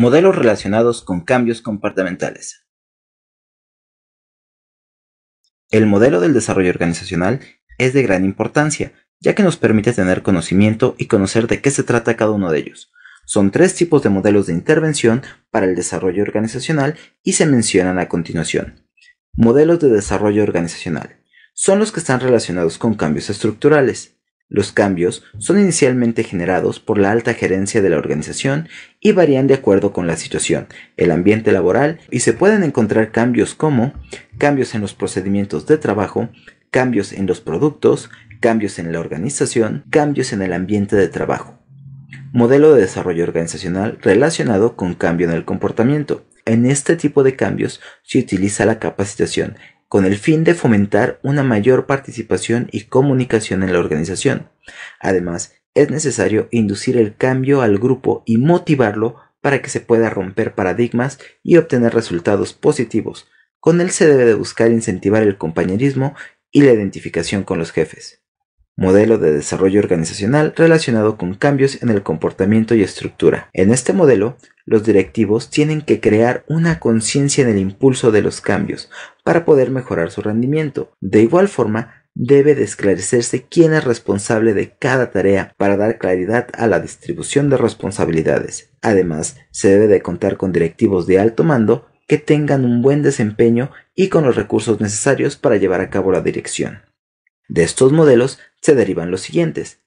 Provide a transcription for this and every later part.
Modelos relacionados con cambios comportamentales. El modelo del desarrollo organizacional es de gran importancia, ya que nos permite tener conocimiento y conocer de qué se trata cada uno de ellos. Son tres tipos de modelos de intervención para el desarrollo organizacional y se mencionan a continuación. Modelos de desarrollo organizacional. Son los que están relacionados con cambios estructurales. Los cambios son inicialmente generados por la alta gerencia de la organización y varían de acuerdo con la situación, el ambiente laboral y se pueden encontrar cambios como cambios en los procedimientos de trabajo, cambios en los productos, cambios en la organización, cambios en el ambiente de trabajo. Modelo de desarrollo organizacional relacionado con cambio en el comportamiento. En este tipo de cambios se utiliza la capacitación con el fin de fomentar una mayor participación y comunicación en la organización. Además, es necesario inducir el cambio al grupo y motivarlo para que se pueda romper paradigmas y obtener resultados positivos. Con él se debe de buscar incentivar el compañerismo y la identificación con los jefes modelo de desarrollo organizacional relacionado con cambios en el comportamiento y estructura. En este modelo, los directivos tienen que crear una conciencia en el impulso de los cambios para poder mejorar su rendimiento. De igual forma, debe de esclarecerse quién es responsable de cada tarea para dar claridad a la distribución de responsabilidades. Además, se debe de contar con directivos de alto mando que tengan un buen desempeño y con los recursos necesarios para llevar a cabo la dirección. De estos modelos se derivan los siguientes.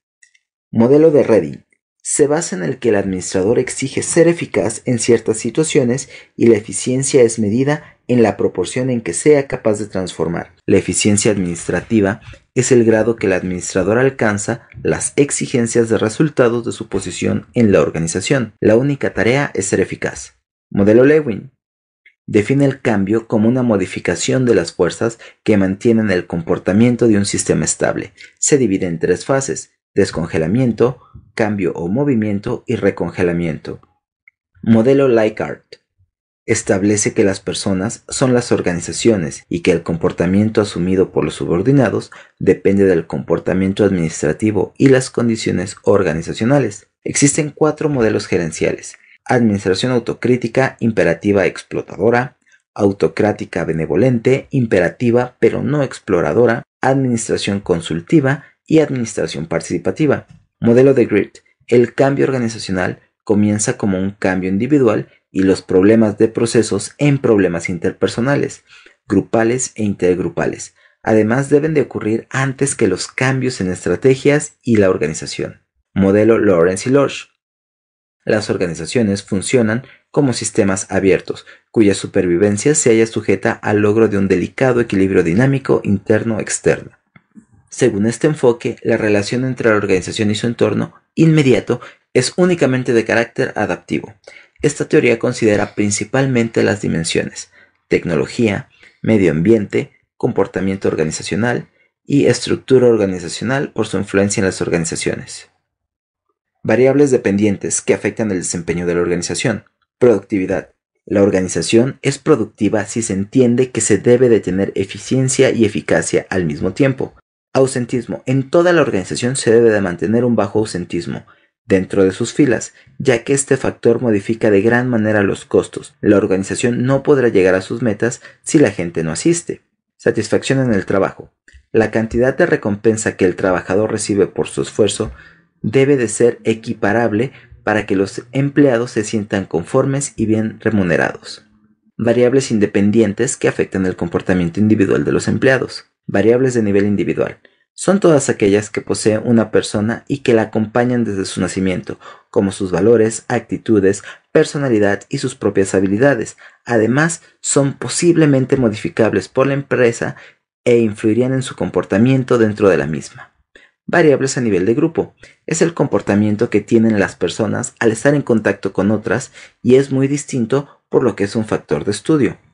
Modelo de Reading. Se basa en el que el administrador exige ser eficaz en ciertas situaciones y la eficiencia es medida en la proporción en que sea capaz de transformar. La eficiencia administrativa es el grado que el administrador alcanza las exigencias de resultados de su posición en la organización. La única tarea es ser eficaz. Modelo Lewin define el cambio como una modificación de las fuerzas que mantienen el comportamiento de un sistema estable. Se divide en tres fases, descongelamiento, cambio o movimiento y recongelamiento. Modelo Likert establece que las personas son las organizaciones y que el comportamiento asumido por los subordinados depende del comportamiento administrativo y las condiciones organizacionales. Existen cuatro modelos gerenciales, administración autocrítica, imperativa explotadora, autocrática benevolente, imperativa pero no exploradora, administración consultiva y administración participativa. Modelo de Grit. El cambio organizacional comienza como un cambio individual y los problemas de procesos en problemas interpersonales, grupales e intergrupales. Además deben de ocurrir antes que los cambios en estrategias y la organización. Modelo Lawrence y Lorsch. Las organizaciones funcionan como sistemas abiertos, cuya supervivencia se halla sujeta al logro de un delicado equilibrio dinámico interno-externo. Según este enfoque, la relación entre la organización y su entorno inmediato es únicamente de carácter adaptivo. Esta teoría considera principalmente las dimensiones tecnología, medio ambiente, comportamiento organizacional y estructura organizacional por su influencia en las organizaciones variables dependientes que afectan el desempeño de la organización. Productividad. La organización es productiva si se entiende que se debe de tener eficiencia y eficacia al mismo tiempo. Ausentismo. En toda la organización se debe de mantener un bajo ausentismo dentro de sus filas, ya que este factor modifica de gran manera los costos. La organización no podrá llegar a sus metas si la gente no asiste. Satisfacción en el trabajo. La cantidad de recompensa que el trabajador recibe por su esfuerzo debe de ser equiparable para que los empleados se sientan conformes y bien remunerados. Variables independientes que afectan el comportamiento individual de los empleados. Variables de nivel individual. Son todas aquellas que posee una persona y que la acompañan desde su nacimiento, como sus valores, actitudes, personalidad y sus propias habilidades. Además, son posiblemente modificables por la empresa e influirían en su comportamiento dentro de la misma variables a nivel de grupo. Es el comportamiento que tienen las personas al estar en contacto con otras y es muy distinto por lo que es un factor de estudio.